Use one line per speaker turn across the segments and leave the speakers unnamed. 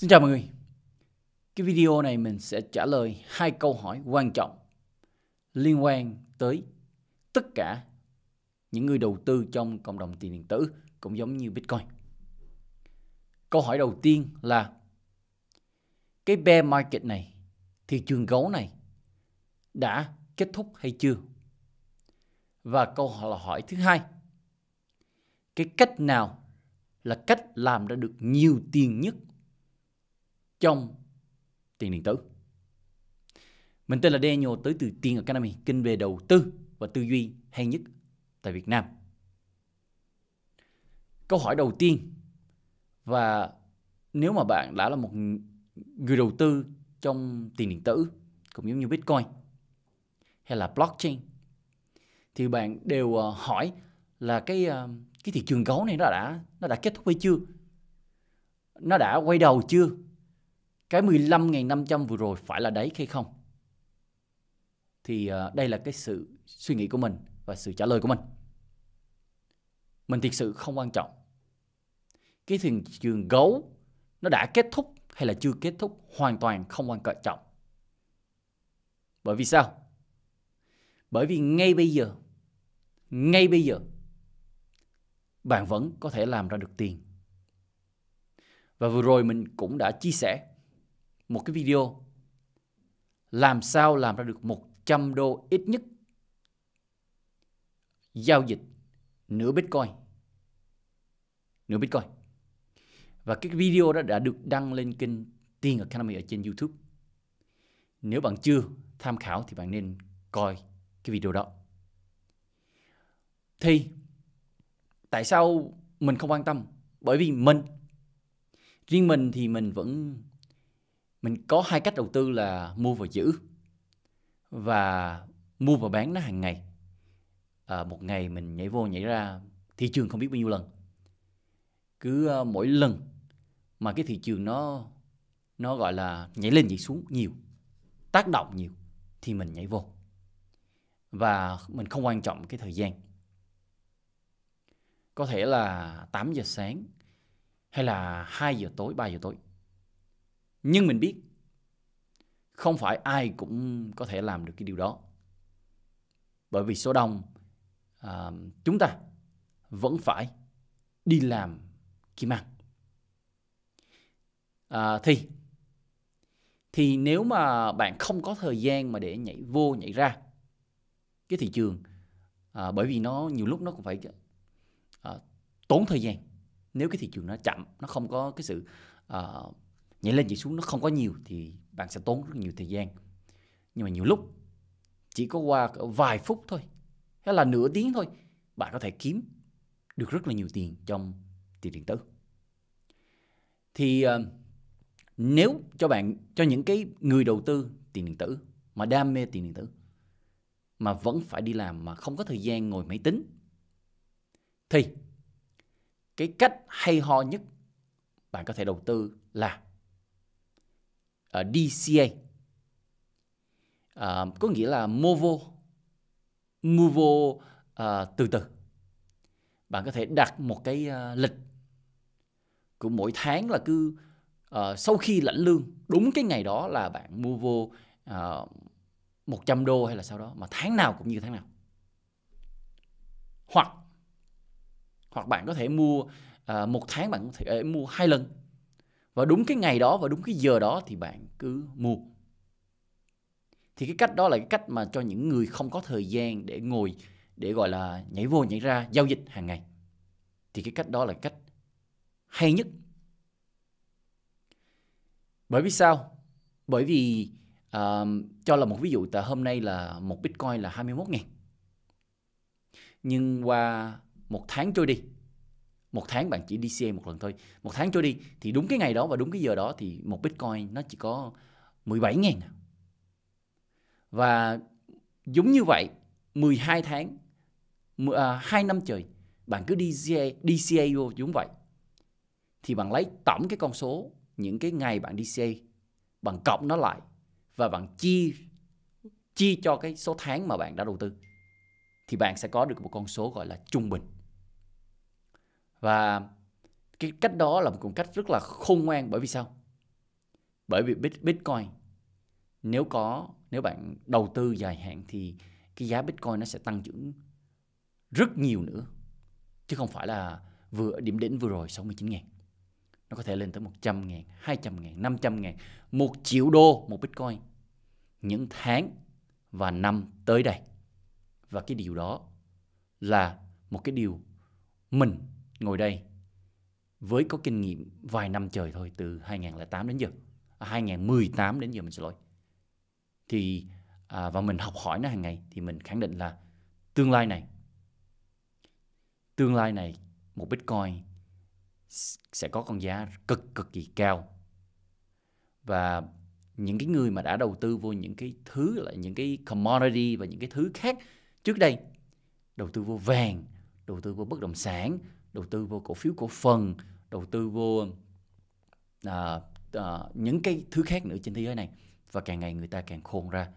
Xin chào mọi người. Cái video này mình sẽ trả lời hai câu hỏi quan trọng liên quan tới tất cả những người đầu tư trong cộng đồng tiền điện tử cũng giống như Bitcoin. Câu hỏi đầu tiên là cái bear market này, thị trường gấu này đã kết thúc hay chưa? Và câu hỏi, hỏi thứ hai, cái cách nào là cách làm ra được nhiều tiền nhất trong tiền điện tử. Mình tên là Daniel tới từ Tiền Academy, kinh về đầu tư và tư duy hay nhất tại Việt Nam. Câu hỏi đầu tiên và nếu mà bạn đã là một người đầu tư trong tiền điện tử cũng giống như Bitcoin hay là blockchain thì bạn đều ờ, hỏi là cái ờ, cái thị trường gấu này nó đã nó đã kết thúc hay chưa? Nó đã quay đầu chưa? cái 15.500 vừa rồi phải là đáy hay không? Thì ờ, đây là cái sự suy nghĩ của mình và sự trả lời của mình. Mình thực sự không quan trọng. Cái thị trường gấu nó đã kết thúc hay là chưa kết thúc hoàn toàn không quan trọng. Bởi vì sao? Bởi vì ngay bây giờ, ngay bây giờ, bạn vẫn có thể làm ra được tiền. Và vừa rồi mình cũng đã chia sẻ một cái video làm sao làm ra được 100 đô ít nhất giao dịch nửa Bitcoin. Nửa Bitcoin. Và cái video đó đã được đăng lên kênh Tiên Academy ở trên YouTube. Nếu bạn chưa tham khảo thì bạn nên coi cái video đó. Thì tại sao mình không quan tâm? Bởi vì mình riêng mình thì mình vẫn mình có hai cách đầu tư là mua và giữ và mua và bán nó hàng ngày à, một ngày mình nhảy vô nhảy ra thị trường không biết bao nhiêu lần cứ uh, mỗi lần mà cái thị trường nó nó gọi là nhảy lên nhảy xuống nhiều tác động nhiều thì mình nhảy vô và mình không quan trọng cái thời gian có thể là 8 giờ sáng hay là 2 giờ tối 3 giờ tối nhưng mình biết không phải ai cũng có thể làm được cái điều đó bởi vì số đông à, chúng ta vẫn phải đi làm kiếm ăn à, thì thì nếu mà bạn không có thời gian mà để nhảy vô nhảy ra cái thị trường à, bởi vì nó nhiều lúc nó cũng phải à, tốn thời gian nếu cái thị trường nó chậm nó không có cái sự à, nhảy lên nhảy xuống nó không có nhiều thì bạn sẽ tốn rất nhiều thời gian nhưng mà nhiều lúc chỉ có qua vài phút thôi hay là nửa tiếng thôi bạn có thể kiếm được rất là nhiều tiền trong tiền điện tử thì ờ, nếu cho bạn cho những cái người đầu tư tiền điện tử mà đam mê tiền điện tử mà vẫn phải đi làm mà không có thời gian ngồi máy tính thì cái cách hay ho nhất bạn có thể đầu tư là Ờ, DCA uh, ờ, có nghĩa là Movo Movo uh, ờ, từ từ bạn có thể đặt một cái uh, lịch của mỗi tháng là cứ uh, sau khi lãnh lương đúng cái ngày đó là bạn mua vô uh, 100 đô hay là sau đó mà tháng nào cũng như tháng nào hoặc hoặc bạn có thể mua uh, một tháng bạn có thể mua hai lần và đúng cái ngày đó và đúng cái giờ đó thì bạn cứ mua thì cái cách đó là cái cách mà cho những người không có thời gian để ngồi để gọi là nhảy vô nhảy ra giao dịch hàng ngày thì cái cách đó là cách hay nhất bởi vì sao bởi vì uh, cho là một ví dụ tại hôm nay là một bitcoin là 21 ngàn nhưng qua một tháng trôi đi một tháng bạn chỉ DCA một lần thôi một tháng cho đi thì đúng cái ngày đó và đúng cái giờ đó thì một Bitcoin nó chỉ có 17 ngàn à. và giống như vậy 12 tháng à, 2 năm trời bạn cứ DCA, DCA vô giống vậy thì bạn lấy tổng cái con số những cái ngày bạn DCA bạn cộng nó lại và bạn chia chia cho cái số tháng mà bạn đã đầu tư thì bạn sẽ có được một con số gọi là trung bình và cái cách đó là một cách rất là khôn ngoan bởi vì sao bởi vì bitcoin nếu có nếu bạn đầu tư dài hạn thì cái giá bitcoin nó sẽ tăng trưởng rất nhiều nữa chứ không phải là vừa điểm đỉnh vừa rồi 69 ngàn nó có thể lên tới 100 ngàn 200 ngàn 500 ngàn một triệu đô một bitcoin những tháng và năm tới đây và cái điều đó là một cái điều mình ngồi đây với có kinh nghiệm vài năm trời thôi từ 2008 đến giờ à, 2018 đến giờ mình xin lỗi thì à, và mình học hỏi nó hàng ngày thì mình khẳng định là tương lai này tương lai này một bitcoin sẽ có con giá cực cực kỳ cao và những cái người mà đã đầu tư vô những cái thứ là những cái commodity và những cái thứ khác trước đây đầu tư vô vàng đầu tư vô bất động sản đầu tư vô cổ phiếu cổ phần đầu tư vô à, à, những cái thứ khác nữa trên thế giới này và càng ngày người ta càng khôn ra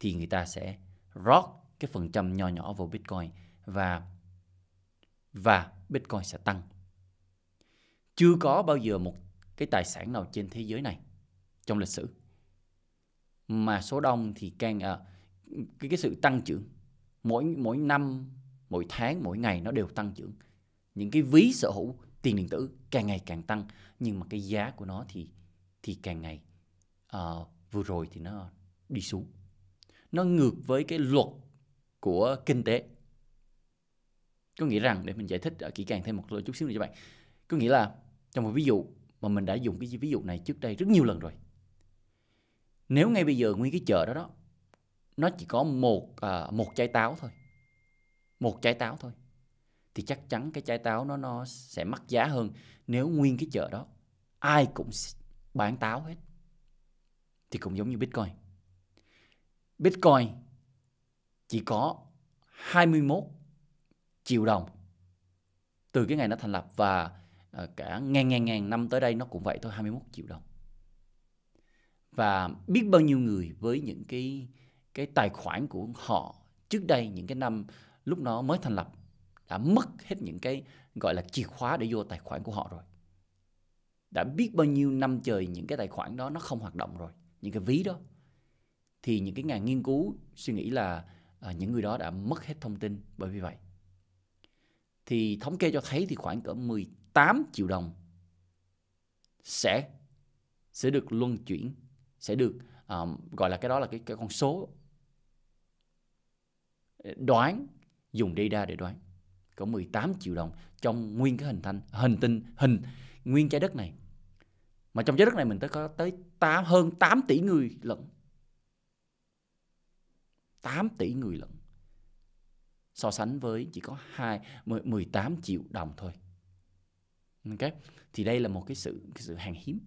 thì người ta sẽ rót cái phần trăm nhỏ nhỏ vào bitcoin và và bitcoin sẽ tăng chưa có bao giờ một cái tài sản nào trên thế giới này trong lịch sử mà số đông thì càng à, cái cái sự tăng trưởng mỗi mỗi năm mỗi tháng mỗi ngày nó đều tăng trưởng những cái ví sở hữu tiền điện tử càng ngày càng tăng nhưng mà cái giá của nó thì thì càng ngày uh, vừa rồi thì nó đi xuống nó ngược với cái luật của kinh tế có nghĩa rằng để mình giải thích ờ, kỹ càng thêm một chút xíu nữa cho bạn có nghĩa là trong một ví dụ mà mình đã dùng cái ví dụ này trước đây rất nhiều lần rồi nếu ngay bây giờ nguyên cái chợ đó đó nó chỉ có một à, một trái táo thôi một trái táo thôi thì chắc chắn cái trái táo nó nó sẽ mắc giá hơn nếu nguyên cái chợ đó ai cũng bán táo hết thì cũng giống như Bitcoin. Bitcoin chỉ có 21 triệu đồng từ cái ngày nó thành lập và ờ, cả ngàn ngàn ngàn năm tới đây nó cũng vậy thôi 21 triệu đồng. Và biết bao nhiêu người với những cái cái tài khoản của họ trước đây những cái năm lúc nó mới thành lập đã mất hết những cái gọi là chìa khóa để vô tài khoản của họ rồi đã biết bao nhiêu năm trời những cái tài khoản đó nó không hoạt động rồi những cái ví đó thì những cái nhà nghiên cứu suy nghĩ là à, những người đó đã mất hết thông tin bởi vì vậy thì thống kê cho thấy thì khoảng cỡ 18 triệu đồng sẽ sẽ được luân chuyển sẽ được um, gọi là cái đó là cái, cái con số đoán dùng data để đoán có 18 triệu đồng trong nguyên cái hình thành hình tinh hình nguyên trái đất này mà trong trái đất này mình tới có tới 8, hơn 8 tỷ người lận 8 tỷ người lận so sánh với chỉ có 2 18 triệu đồng thôi. Ok. Thì đây là một cái sự cái sự hàng hiếm.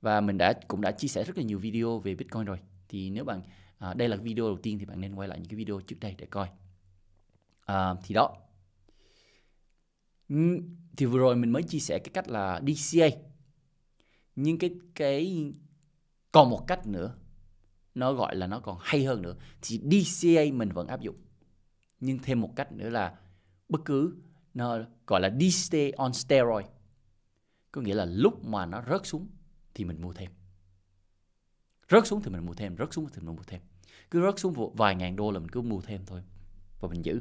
Và mình đã cũng đã chia sẻ rất là nhiều video về Bitcoin rồi. Thì nếu bạn à, đây là video đầu tiên thì bạn nên quay lại những cái video trước đây để coi. À, thì đó, thì vừa rồi mình mới chia sẻ cái cách là DCA nhưng cái cái còn một cách nữa nó gọi là nó còn hay hơn nữa thì DCA mình vẫn áp dụng nhưng thêm một cách nữa là bất cứ nó gọi là DCA on steroid có nghĩa là lúc mà nó rớt xuống thì mình mua thêm rớt xuống thì mình mua thêm rớt xuống thì mình mua thêm cứ rớt xuống vài ngàn đô là mình cứ mua thêm thôi và mình giữ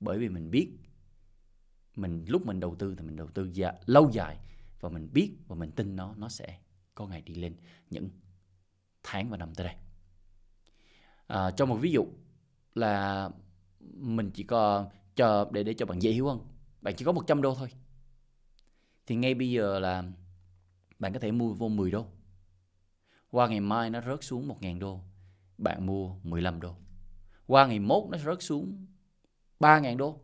bởi vì mình biết mình lúc mình đầu tư thì mình đầu tư dạ, lâu dài và mình biết và mình tin nó nó sẽ có ngày đi lên những tháng và năm tới đây à, cho một ví dụ là mình chỉ có cho để để cho bạn dễ hiểu hơn bạn chỉ có 100 đô thôi thì ngay bây giờ là bạn có thể mua vô 10 đô qua ngày mai nó rớt xuống 1.000 đô bạn mua 15 đô qua ngày mốt nó rớt xuống 3.000 đô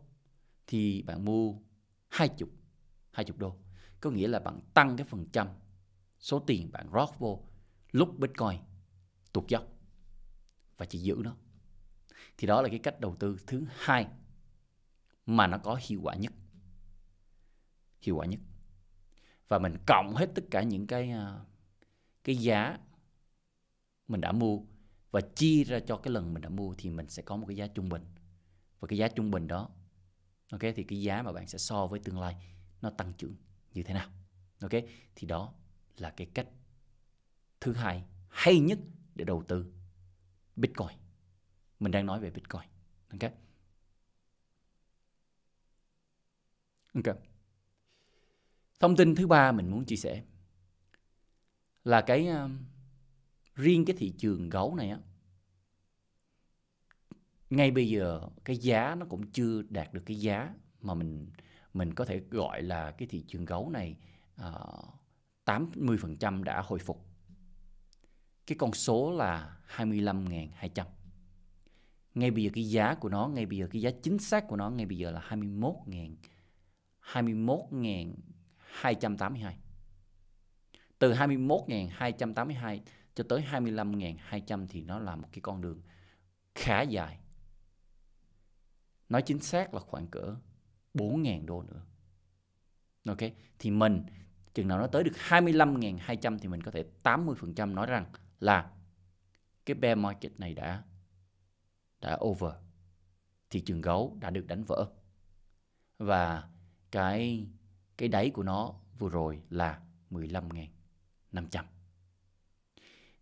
thì bạn mua 20, 20 đô. Có nghĩa là bạn tăng cái phần trăm số tiền bạn rót vô lúc Bitcoin tụt dốc và chỉ giữ nó. Thì đó là cái cách đầu tư thứ hai mà nó có hiệu quả nhất. Hiệu quả nhất. Và mình cộng hết tất cả những cái à, cái giá mình đã mua và chia ra cho cái lần mình đã mua thì mình sẽ có một cái giá trung bình. Và cái giá trung bình đó ok thì cái giá mà bạn sẽ so với tương lai nó tăng trưởng như thế nào ok thì đó là cái cách thứ hai hay nhất để đầu tư bitcoin mình đang nói về bitcoin ok ok thông tin thứ ba mình muốn chia sẻ là cái uh, riêng cái thị trường gấu này á ngay bây giờ cái giá nó cũng chưa đạt được cái giá mà mình mình có thể gọi là cái thị trường gấu này uh, ờ, 80% đã hồi phục. Cái con số là 25.200. Ngay bây giờ cái giá của nó, ngay bây giờ cái giá chính xác của nó ngay bây giờ là 21.000 21.282. Từ 21.282 cho tới 25.200 thì nó là một cái con đường khá dài nói chính xác là khoảng cỡ 4.000 đô nữa ok thì mình chừng nào nó tới được 25.200 thì mình có thể 80% nói rằng là cái bear market này đã đã over thị trường gấu đã được đánh vỡ và cái cái đáy của nó vừa rồi là 15.500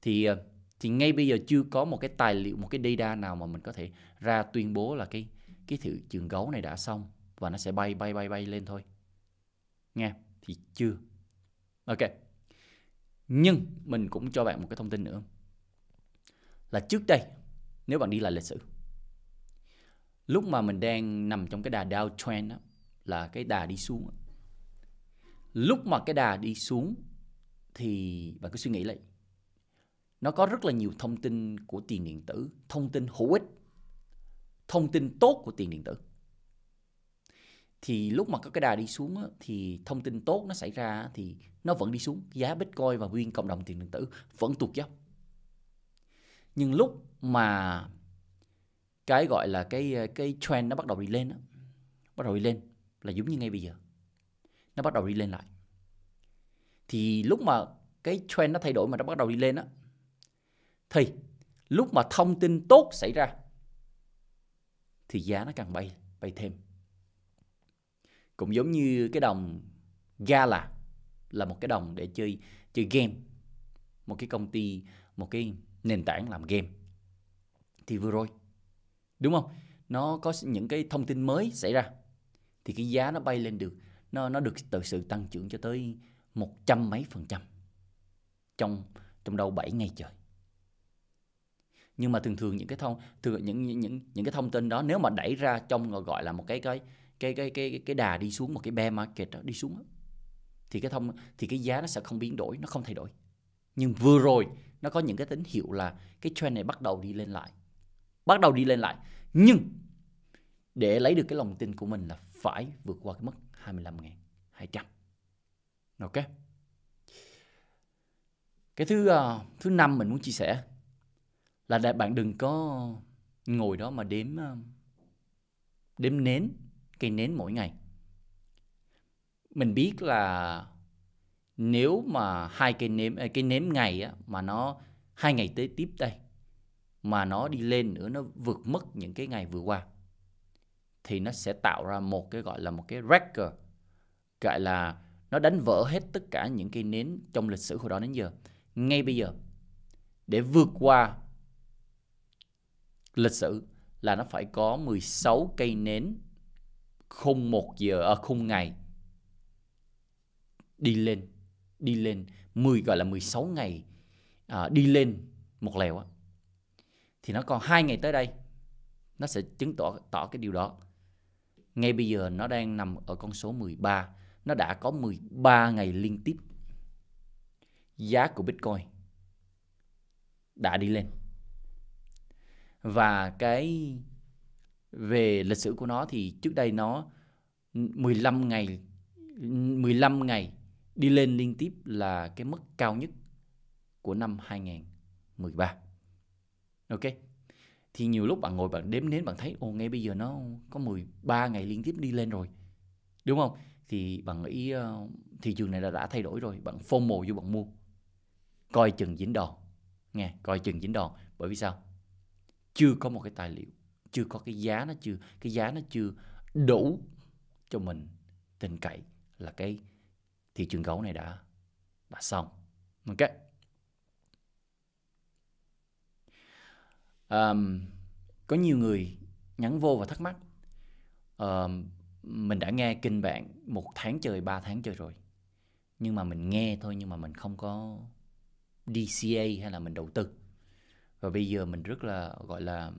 thì ờ, thì ngay bây giờ chưa có một cái tài liệu một cái data nào mà mình có thể ra tuyên bố là cái cái thử trường gấu này đã xong và nó sẽ bay bay bay bay lên thôi nghe thì chưa ok nhưng mình cũng cho bạn một cái thông tin nữa là trước đây nếu bạn đi lại lịch sử lúc mà mình đang nằm trong cái đà downtrend đó, là cái đà đi xuống lúc mà cái đà đi xuống thì bạn cứ suy nghĩ lại nó có rất là nhiều thông tin của tiền điện tử thông tin hữu ích thông tin tốt của tiền điện tử thì lúc mà có cái đà đi xuống á, thì thông tin tốt nó xảy ra á, thì nó vẫn đi xuống giá bitcoin và nguyên cộng đồng tiền điện tử vẫn tụt dốc nhưng lúc mà cái gọi là cái cái trend nó bắt đầu đi lên á, bắt đầu đi lên là giống như ngay bây giờ nó bắt đầu đi lên lại thì lúc mà cái trend nó thay đổi mà nó bắt đầu đi lên á thì lúc mà thông tin tốt xảy ra thì giá nó càng bay bay thêm cũng giống như cái đồng Gala là một cái đồng để chơi chơi game một cái công ty một cái nền tảng làm game thì vừa rồi đúng không nó có những cái thông tin mới xảy ra thì cái giá nó bay lên được nó nó được từ sự tăng trưởng cho tới một trăm mấy phần trăm trong trong đâu 7 ngày trời nhưng mà thường thường những cái thông thường những những những, những cái thông tin đó nếu mà đẩy ra trong gọi là một cái cái cái cái cái cái đà đi xuống một cái bear market đó đi xuống đó. thì cái thông thì cái giá nó sẽ không biến đổi nó không thay đổi nhưng vừa rồi nó có những cái tín hiệu là cái trend này bắt đầu đi lên lại bắt đầu đi lên lại nhưng để lấy được cái lòng tin của mình là phải vượt qua cái mức 25.200 ok cái thứ uh, thứ năm mình muốn chia sẻ là đại bạn đừng có ngồi đó mà đếm ờ, đếm nến cây nến mỗi ngày mình biết là nếu mà hai cây nến ờ, cây nến ngày á, mà nó hai ngày tới tiếp đây mà nó đi lên nữa nó vượt mất những cái ngày vừa qua thì nó sẽ tạo ra một cái gọi là một cái record gọi là nó đánh vỡ hết tất cả những cái nến trong lịch sử hồi đó đến giờ ngay bây giờ để vượt qua lịch sử là nó phải có 16 cây nến khung một giờ ở à, khung ngày đi lên đi lên 10 gọi là 16 ngày à, đi lên một lèo á thì nó còn hai ngày tới đây nó sẽ chứng tỏ tỏ cái điều đó ngay bây giờ nó đang nằm ở con số 13 nó đã có 13 ngày liên tiếp giá của Bitcoin đã đi lên và cái về lịch sử của nó thì trước đây nó 15 ngày 15 ngày đi lên liên tiếp là cái mức cao nhất của năm 2013. Ok. Thì nhiều lúc bạn ngồi bạn đếm nến bạn thấy ô ngay bây giờ nó có 13 ngày liên tiếp đi lên rồi. Đúng không? Thì bạn nghĩ ờ, thị trường này là đã thay đổi rồi, bạn phô mồ vô bạn mua. Coi chừng dính đòn. Nghe, coi chừng dính đòn. Bởi vì sao? chưa có một cái tài liệu chưa có cái giá nó chưa cái giá nó chưa đủ cho mình tin cậy là cái thị trường gấu này đã đã xong ok um, có nhiều người nhắn vô và thắc mắc um, mình đã nghe kinh bạn một tháng chơi ba tháng chơi rồi nhưng mà mình nghe thôi nhưng mà mình không có DCA hay là mình đầu tư và bây giờ mình rất là gọi là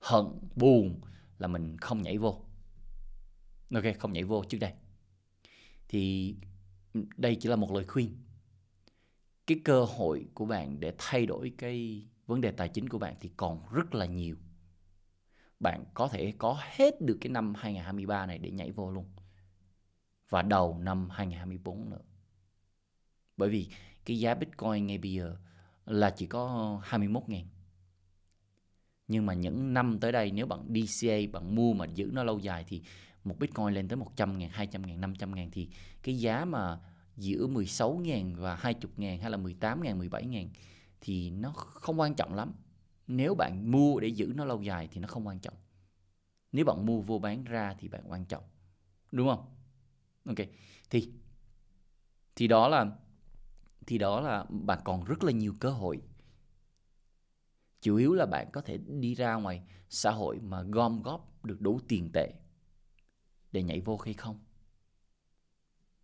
hận buồn là mình không nhảy vô ok không nhảy vô trước đây thì đây chỉ là một lời khuyên cái cơ hội của bạn để thay đổi cái vấn đề tài chính của bạn thì còn rất là nhiều bạn có thể có hết được cái năm 2023 này để nhảy vô luôn và đầu năm 2024 nữa bởi vì cái giá Bitcoin ngay bây giờ là chỉ có 21 ngàn nhưng mà những năm tới đây nếu bạn DCA bạn mua mà giữ nó lâu dài thì một Bitcoin lên tới 100 ngàn, 200 ngàn, 500 ngàn thì cái giá mà giữa 16 ngàn và 20 ngàn hay là 18 ngàn, 17 ngàn thì nó không quan trọng lắm. Nếu bạn mua để giữ nó lâu dài thì nó không quan trọng. Nếu bạn mua vô bán ra thì bạn quan trọng. Đúng không? Ok. Thì thì đó là thì đó là bạn còn rất là nhiều cơ hội chủ yếu là bạn có thể đi ra ngoài xã hội mà gom góp được đủ tiền tệ để nhảy vô hay không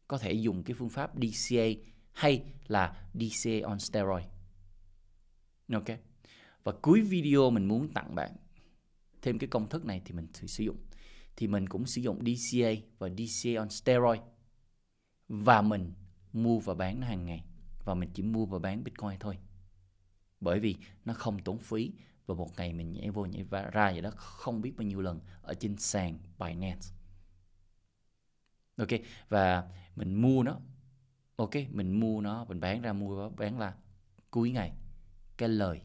có thể dùng cái phương pháp DCA hay là DCA on steroid ok và cuối video mình muốn tặng bạn thêm cái công thức này thì mình thử sử dụng thì mình cũng sử dụng DCA và DCA on steroid và mình mua và bán nó hàng ngày và mình chỉ mua và bán Bitcoin thôi. Bởi vì nó không tốn phí và một ngày mình nhảy vô nhảy ra vậy đó không biết bao nhiêu lần ở trên sàn Binance. Ok và mình mua nó. Ok, mình mua nó, mình bán ra mua bán là cuối ngày cái lời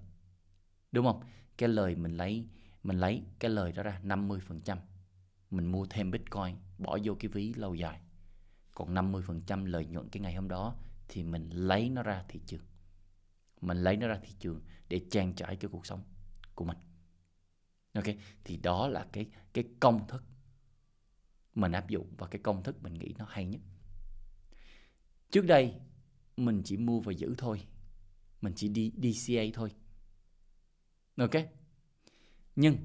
đúng không? Cái lời mình lấy mình lấy cái lời đó ra 50%. Mình mua thêm Bitcoin bỏ vô cái ví lâu dài. Còn 50% lợi nhuận cái ngày hôm đó thì mình lấy nó ra thị trường mình lấy nó ra thị trường để trang trải cái cuộc sống của mình ok thì đó là cái cái công thức mình áp dụng và cái công thức mình nghĩ nó hay nhất trước đây mình chỉ mua và giữ thôi mình chỉ đi DCA thôi ok nhưng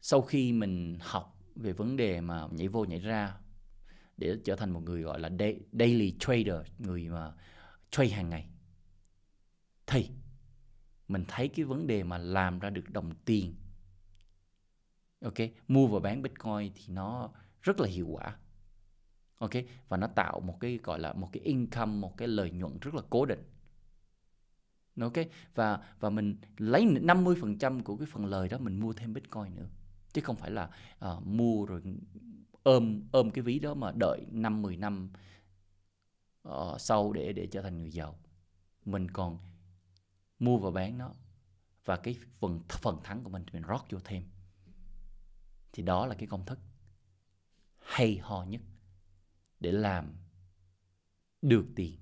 sau khi mình học về vấn đề mà nhảy vô nhảy ra để trở thành một người gọi là daily trader người mà trade hàng ngày thì mình thấy cái vấn đề mà làm ra được đồng tiền ok mua và bán bitcoin thì nó rất là hiệu quả ok và nó tạo một cái gọi là một cái income một cái lợi nhuận rất là cố định ok và và mình lấy 50% của cái phần lời đó mình mua thêm bitcoin nữa chứ không phải là uh, mua rồi ôm ôm cái ví đó mà đợi năm 10 năm uh, sau để để trở thành người giàu mình còn mua và bán nó và cái phần phần thắng của mình mình rót vô thêm thì đó là cái công thức hay ho nhất để làm được tiền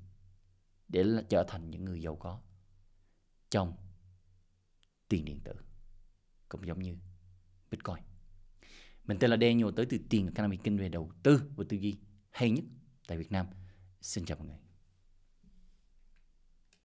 để là trở thành những người giàu có trong tiền điện tử cũng giống như bitcoin mình tên là Daniel tới từ tiền Canada Kinh về đầu tư và tư duy hay nhất tại Việt Nam. Xin chào mọi người.